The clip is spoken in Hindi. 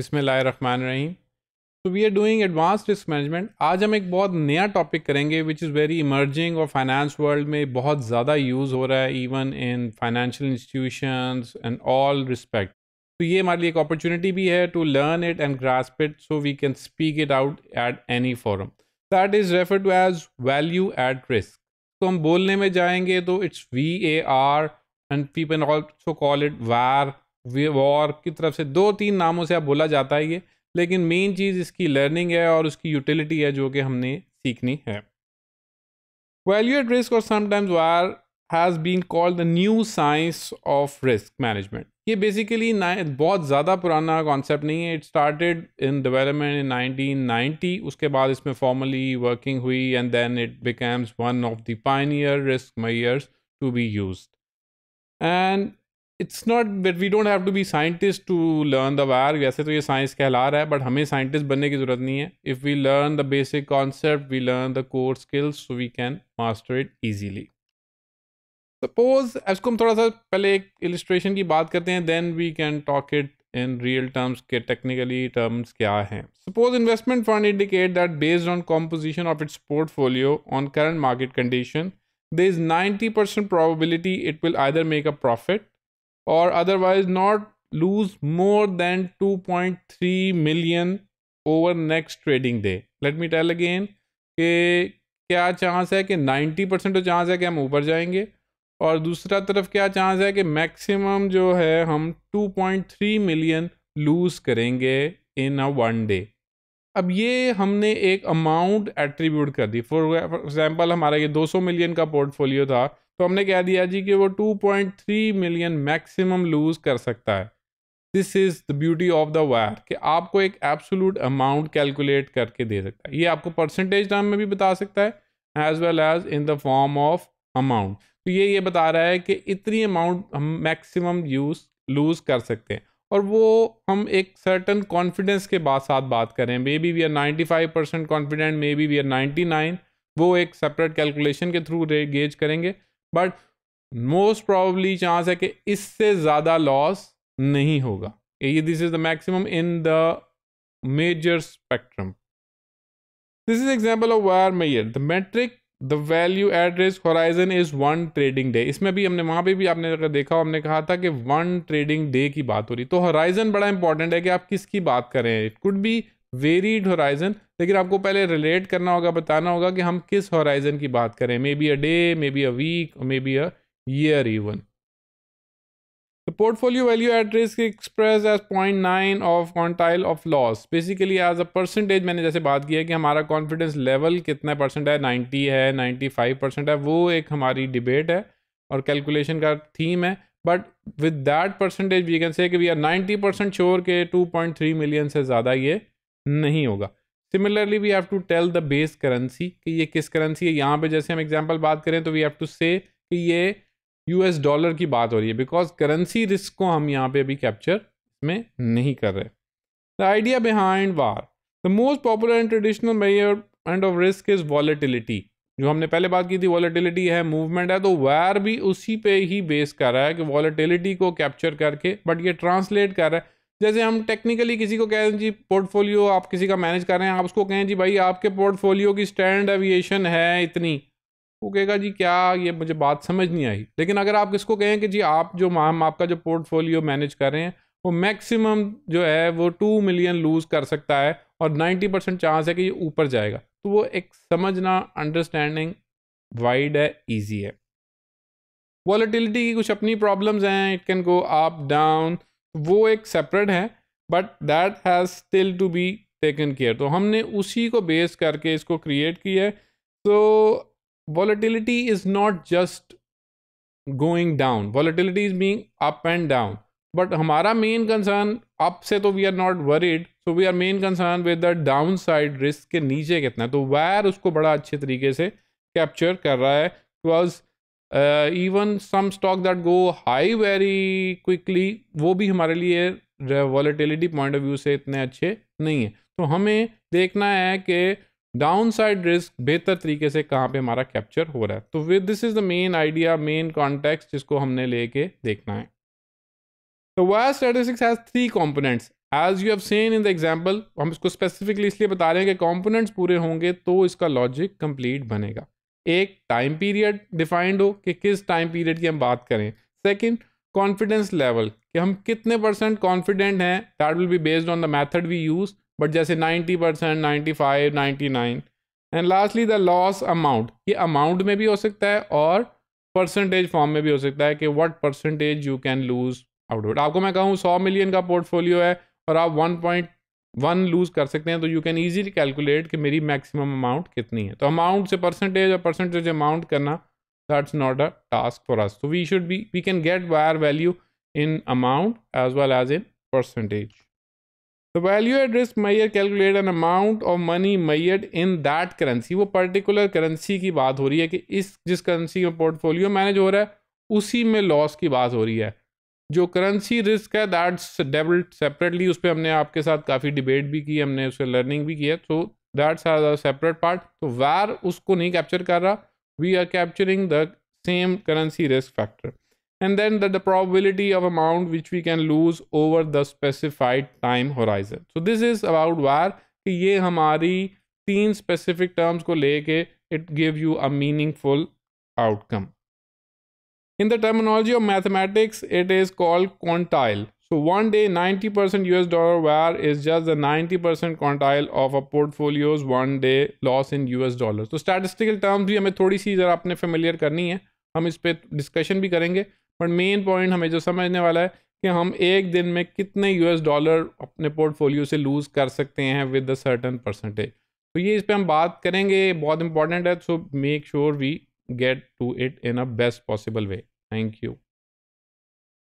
रखमान रहीम तो we are doing advance risk management आज हम एक बहुत नया टॉपिक करेंगे विच इज़ वेरी इमर्जिंग और फाइनेंस वर्ल्ड में बहुत ज़्यादा यूज़ हो रहा है even in financial institutions and all respect तो ये हमारे लिए एक अपॉर्चुनिटी भी है to learn it and grasp it so we can speak it out at any forum that is refer to as value at risk तो हम बोलने में जाएंगे तो it's V A R and people also call it var war की तरफ से दो तीन नामों से आप बोला जाता है ये लेकिन मेन चीज़ इसकी लर्निंग है और उसकी यूटिलिटी है जो कि हमने सीखनी है वैल्यू एट रिस्क और sometimes var has been called the new science of risk management ये बेसिकली बहुत ज़्यादा पुराना कॉन्सेप्ट नहीं है it started in development in 1990 उसके बाद इसमें फॉर्मली वर्किंग हुई and then it becomes one of the pioneer risk measures to be use and it's not that we don't have to be scientist to learn the var वैसे तो ये साइंस कहला रहा है बट हमें साइंटिस्ट बनने की ज़रूरत नहीं है if we learn the basic concept we learn the core skills so we can master it easily suppose इसको हम थोड़ा सा पहले एक इलिस्ट्रेशन की बात करते हैं then we can talk it in real terms के टेक्निकली टर्म्स क्या हैं suppose investment fund indicate that based on composition of its portfolio on current market condition there is 90% probability it will either make a profit or otherwise not lose more than 2.3 million over next trading day let me tell again कि क्या चांस है कि 90 परसेंट तो चांस है कि हम ऊपर जाएंगे और दूसरा तरफ क्या चांस है कि मैक्सिमम जो है हम 2.3 मिलियन लूज़ करेंगे इन अ वन डे अब ये हमने एक अमाउंट एट्रीब्यूट कर दी फॉर एग्ज़ाम्पल हमारा ये 200 मिलियन का पोर्टफोलियो था तो हमने कह दिया जी कि वो 2.3 मिलियन मैक्सिमम लूज़ कर सकता है this is the beauty of the var कि आपको एक एब्सोलूट अमाउंट कैलकुलेट करके दे सकता है ये आपको परसेंटेज टर्म में भी बता सकता है as well as in the form of amount तो ये ये बता रहा है कि इतनी अमाउंट हम मैक्सिमम यूज लूज़ कर सकते हैं और वो हम एक सर्टन कॉन्फिडेंस के बाद साथ बात करें may be we are ninety five percent confident may be we are ninety nine वो एक सेपरेट कैलकुलेशन के थ्रू गेज करेंगे बट मोस्ट प्रॉबली चांस है कि इससे ज़्यादा लॉस नहीं होगा ये this is the maximum in the major spectrum this is example of VaR measure the metric the value at risk horizon is one trading day इसमें भी हमने वहां पर भी आपने अगर देखा हमने कहा था कि वन ट्रेडिंग डे की बात हो रही तो होराइजन बड़ा इंपॉर्टेंट है कि आप किसकी बात करें it could be varied horizon लेकिन आपको पहले रिलेट करना होगा बताना होगा कि हम किस होराइजन की बात करें may be a day may be a week may be a year even portfolio value at risk express as point nine of quantile of loss basically as a percentage मैंने जैसे बात की है कि हमारा कॉन्फिडेंस लेवल कितना परसेंट है नाइन्टी है नाइन्टी फाइव परसेंट है वो एक हमारी डिबेट है और कैलकुलेशन का थीम है but with that percentage we can say we are ninety percent sure के टू पॉइंट थ्री मिलियन से ज़्यादा ये नहीं होगा similarly we have to tell the base currency कि ये किस करेंसी है यहाँ पे जैसे हम एग्जांपल बात करें तो वी हैव टू से कि ये यूएस डॉलर की बात हो रही है बिकॉज करेंसी रिस्क को हम यहाँ पे अभी कैप्चर में नहीं कर रहे the idea behind VaR the most popular and traditional measure and of risk is volatility जो हमने पहले बात की थी वॉलेटिलिटी है मूवमेंट है तो वार भी उसी पे ही बेस कर रहा है कि वॉलेटिलिटी को कैप्चर करके बट ये ट्रांसलेट कर रहा है जैसे हम टेक्निकली किसी को कह रहे हैं जी पोर्टफोलियो आप किसी का मैनेज कर रहे हैं आप उसको कहें जी भाई आपके पोर्टफोलियो की स्टैंड एविएशन है इतनी वो कहेगा जी क्या ये मुझे बात समझ नहीं आई लेकिन अगर आप किसको कहें कि जी आप जो हम आपका जो पोर्टफोलियो मैनेज कर रहे हैं वो मैक्सिमम जो है वो टू मिलियन लूज़ कर सकता है और नाइन्टी परसेंट चांस है कि ये ऊपर जाएगा तो वो एक समझना अंडरस्टैंडिंग वाइड है ईजी है वॉलीटिलिटी की कुछ अपनी प्रॉब्लम्स हैं it can go up down वो एक सेपरेट है but that has still to be taken care तो हमने उसी को बेस करके इसको क्रिएट किया है so volatility is not just going down volatility is being up and down but हमारा मेन कंसर्न अप से तो we are not worried so we are main concern with the down side risk के नीचे कितना है तो वायर उसको बड़ा अच्छे तरीके से कैप्चर कर रहा है because even some stock that go high very quickly वो भी हमारे लिए volatility पॉइंट ऑफ व्यू से इतने अच्छे नहीं है तो हमें देखना है कि डाउन साइड रिस्क बेहतर तरीके से कहाँ पे हमारा कैप्चर हो रहा है तो with this is the main idea main context जिसको हमने लेके देखना है तो VaR statistics has three components as you have seen in the example हम इसको स्पेसिफिकली इसलिए बता रहे हैं कि कॉम्पोनेंट्स पूरे होंगे तो इसका लॉजिक कंप्लीट बनेगा एक टाइम पीरियड डिफाइंड हो कि किस टाइम पीरियड की हम बात करें सेकंड कॉन्फिडेंस लेवल कि हम कितने परसेंट कॉन्फिडेंट हैं that will be based on the method we use but जैसे 90 परसेंट ninety five ninety nine and lastly the loss amount ये अमाउंट में भी हो सकता है और परसेंटेज फॉर्म में भी हो सकता है कि what percentage you can lose out आपको मैं कहूँ सौ मिलियन का पोर्टफोलियो है और आप वन पॉइंट वन लूज कर सकते हैं तो यू कैन ईजीली कैलकुलेट कि मेरी मैक्सिमम अमाउंट कितनी है तो अमाउंट से परसेंटेज और परसेंटेज अमाउंट करना that's not a task for us तो we should be we can get VaR value in amount as well as in percentage तो value at risk measure calculate an amount of money measured in that currency वो पर्टिकुलर करेंसी की बात हो रही है कि इस जिस करेंसी में पोर्टफोलियो मैनेज हो रहा है उसी में लॉस की बात हो रही है जो करेंसी रिस्क है दैट्स डेवल्ड सेपरेटली उस पर हमने आपके साथ काफ़ी डिबेट भी की हमने उस पर लर्निंग भी की है so that's are separate part तो वैर उसको नहीं कैप्चर कर रहा we are capturing the same currency risk factor and then the probability of amount which we can lose over the specified time horizon so this is about VaR कि ये हमारी तीन स्पेसिफिक टर्म्स को लेके it give you a meaningful outcome In the terminology of mathematics, it is called quantile. So one day 90% US dollar wire is just the 90% quantile of a portfolio's one day loss in US dollars. तो statistical terms भी हमें थोड़ी सी ज़रा अपने familiar करनी है हम इस पर डिस्कशन भी करेंगे बट मेन पॉइंट हमें जो समझने वाला है कि हम एक दिन में कितने यूएस डॉलर अपने पोर्टफोलियो से लूज़ कर सकते हैं विद अ सर्टन परसेंटेज तो ये इस पर हम बात करेंगे बहुत इंपॉर्टेंट है so make sure we get to it in a best possible way thank you